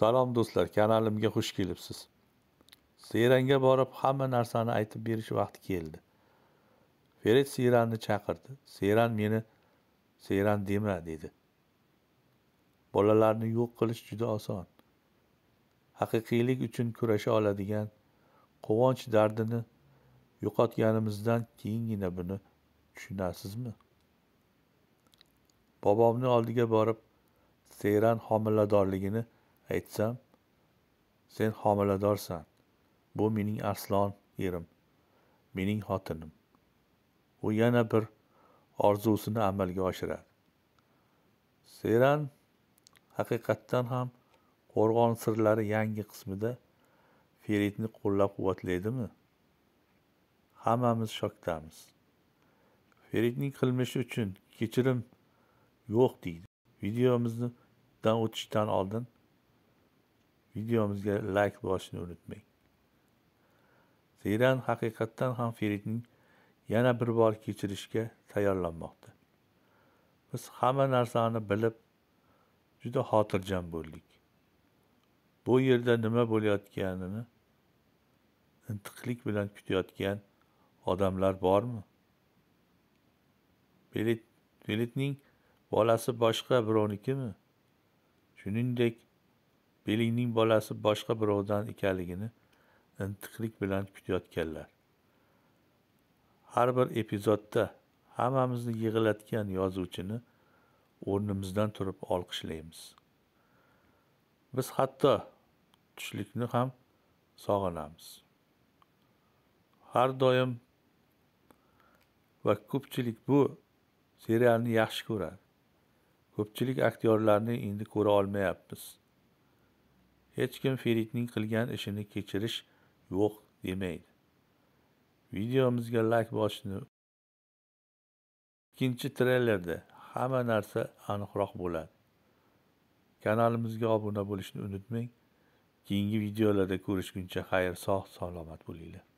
salom do'stlar kanalimga xush kelibsiz seranga borib hamma narsani aytib berish vaqti keldi ferit seranni chaqirdi seran meni seran dema dedi bolalarni yo'q qilish juda oson haqiqiylik uchun kurasha oladigan quvonch dardini yo'qotganimizdan keyingina buni tushunasizmi bobomni oldiga borib seran homiladorligini aytsam sen homiladorsan bu mening arslon erim mening xotinim u yana bir orzusini amalga oshiradi seran haqiqatdan ham qo'rg'on sirlari yangi qismida feritni qo'llab quvvatlaydimi hammamiz shokdamiz feritning qilmishi uchun kechirim yo'q deydi videomizni o'tishdan oldin Videomizga like bosishni unutmang. Teran haqiqatdan ham feridni yana bir bor kechirishga tayyorlanmoqda. Biz hamma narsani bilib, juda xotirjam bo'ldik. Bu yerda nima bo'layotganini intiqlik bilan kutayotgan odamlar bormi? Ferit bolasi boshqa birovnikimi? Shuningdek, belingning bolasi boshqa birovdan ekanligini intiqlik bilan kutayotganlar har bir epizodda hammamizni yig'latgan yozuvchini o'rnimizdan turib olqishlaymiz biz hatto tushlikni ham sog'inamiz har doim va ko'pchilik bu serialni yaxshi ko'radi ko'pchilik aktyorlarni endi ko'ra olmayapmiz hech kim Feritning qilgan ishini kechirish yo'q demaydi. Videomizga like bosishni ikkinchi treylerda hamma narsa aniqroq bo'ladi. Kanalimizga obuna bo'lishni unutmang. Keyingi videolarda ko'rishguncha xayr, sog' salomat bo'linglar.